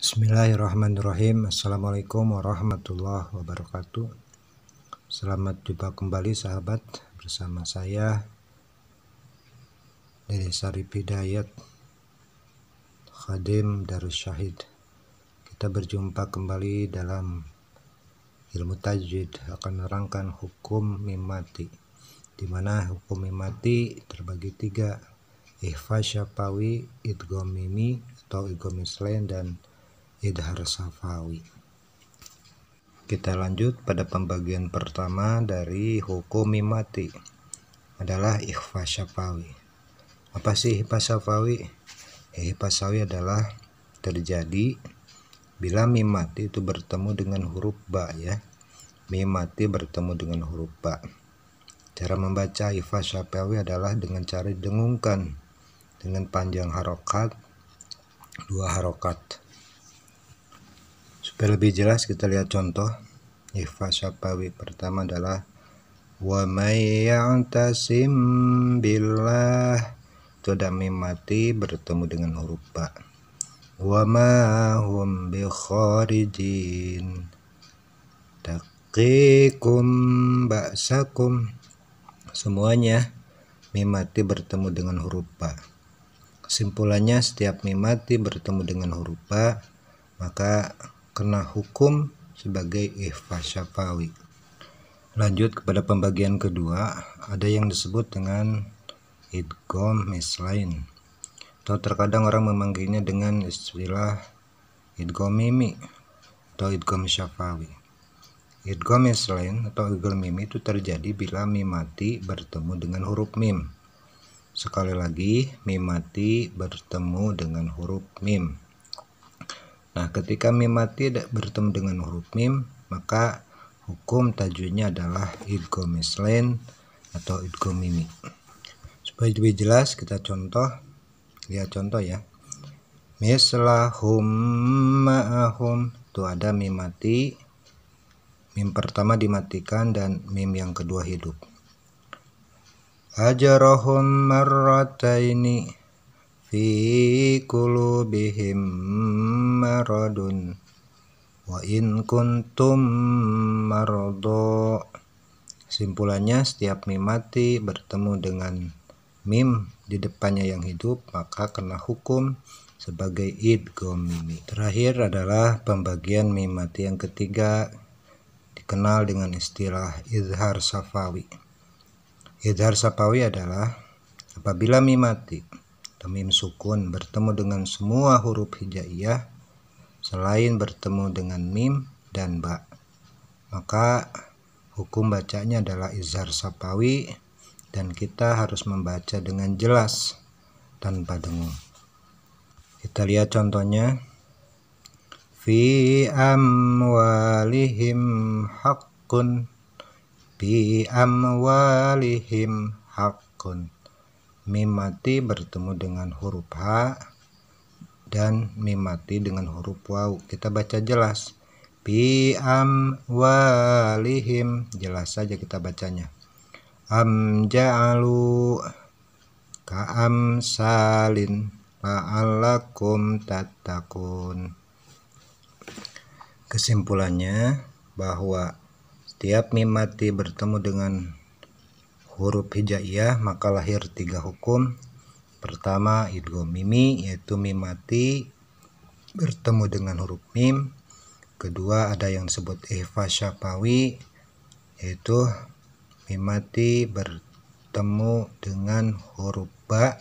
Bismillahirrahmanirrahim Assalamualaikum warahmatullahi wabarakatuh Selamat jumpa kembali sahabat Bersama saya Dari Sari Pidayat Khadim Darus Syahid Kita berjumpa kembali dalam Ilmu Tajwid akan menerangkan hukum mimati Dimana hukum mimati terbagi tiga Ihfa Syapawi Idgomimi atau Idgom Islen dan Idhar Safawi. Kita lanjut pada pembagian pertama dari hukum mati adalah ikhfa syafawi. Apa sih ikhfa syafawi? Ikhfa syafawi adalah terjadi bila mimati itu bertemu dengan huruf ba ya. Mimati bertemu dengan huruf ba. Cara membaca ikhfa syafawi adalah dengan cara dengungkan dengan panjang harokat dua harokat Supaya lebih jelas kita lihat contoh. ifa syafawi pertama adalah wa may ya'tasim billah. Itu ada mim mati bertemu dengan huruf ba. Wa ma hum bi kharijin. Taqikum ba'sakum. Semuanya mim mati bertemu dengan huruf ba. Kesimpulannya setiap mim mati bertemu dengan huruf ba maka kena hukum sebagai syafawi. Lanjut kepada pembagian kedua, ada yang disebut dengan idgom mislain. Atau terkadang orang memanggilnya dengan istilah idgom mimi atau idgom syafawi. Idgom mislain atau idgom mimi itu terjadi bila mimati bertemu dengan huruf mim. Sekali lagi, mimati bertemu dengan huruf mim Nah, ketika mim mati bertemu dengan huruf mim, maka hukum tajwidnya adalah idgham atau idgham Supaya lebih jelas kita contoh lihat contoh ya. Mislahum ma'ahum itu ada mim mati mim pertama dimatikan dan mim yang kedua hidup. marata marrataini fi kulubihim مرض وإن كنتم مرضى Simpulannya setiap mim mati bertemu dengan mim di depannya yang hidup maka kena hukum sebagai idgham mimi. Terakhir adalah pembagian mim mati yang ketiga dikenal dengan istilah idhar safawi. Idhar safawi adalah apabila mim mati atau mim sukun bertemu dengan semua huruf hijaiyah selain bertemu dengan mim dan ba. Maka hukum bacanya adalah izhar sapawi dan kita harus membaca dengan jelas tanpa dengung. Kita lihat contohnya. Fi amwalihim hakun, Fi amwalihim Mim Mimati bertemu dengan huruf H dan mimati dengan huruf waw. Kita baca jelas. Bi am walihim. Jelas saja kita bacanya. Am ja'alu ka'am salin la'allakum tatakun. Kesimpulannya bahwa setiap mimati bertemu dengan huruf hijaiyah maka lahir tiga hukum Pertama idgham mimi yaitu mim mati bertemu dengan huruf mim. Kedua ada yang disebut ihfa syafawi yaitu mim mati bertemu dengan huruf ba.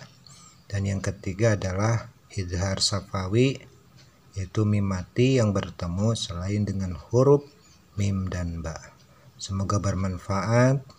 Dan yang ketiga adalah idhar safawi yaitu mim mati yang bertemu selain dengan huruf mim dan ba. Semoga bermanfaat.